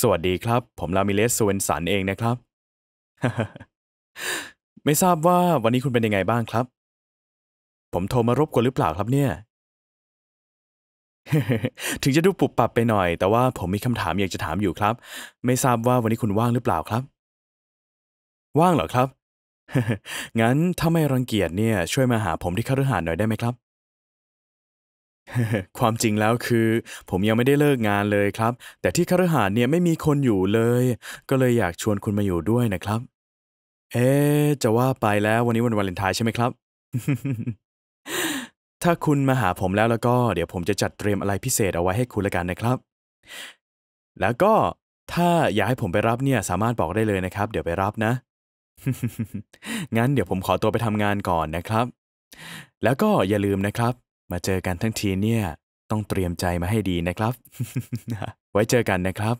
สวัสดีครับ ผมลามิเลสสเวนสันเองนะครับ ไม่ทราบว่าวันนี้คุณเป็นยังไงบ้างครับ ผมโทรมารบกวนหรือเปล่าครับเนี่ย ถึงจะดูปุบปับไปหน่อย แต่ว่าผมมีคำถามอยากจะถามอยู่ครับ ไม่ทราบว่าวันนี้คุณว่างหรือเปล่าครับ ว่างเหรอครับงั้นถ้าไม่รังเกียจเนี่ยช่วยมาหา ผมที่คฤหาสน์หน่อยได้ไหมครับความจริงแล้วคือ ผมยังไม่ได้เลิกงานเลยครับ แต่ที่คฤหาสน์เนี่ยไม่มีคนอยู่เลย ก็เลยอยากชวนคุณมาอยู่ด้วยนะครับ เอ๊จะว่าไปแล้ววันนี้วันวาเลนไทน์ใช่ไหมครับ ถ้าคุณมาหาผมแล้วแล้วก็ เดี๋ยวผมจะจัดเตรียมอะไรพิเศษเอาไว้ให้คุณละกันนะครับ แล้วก็ ถ้าอยากให้ผมไปรับเนี่ยสามารถบอกได้เลยนะครับ เดี๋ยวไปรับนะงั้นเดี๋ยวผมขอตัวไปทำงานก่อนนะครับ แล้วก็อย่าลืมนะครับมาเจอกันทั้งทีเนี่ย ต้องเตรียมใจมาให้ดีนะครับ ไว้เจอกันนะครับ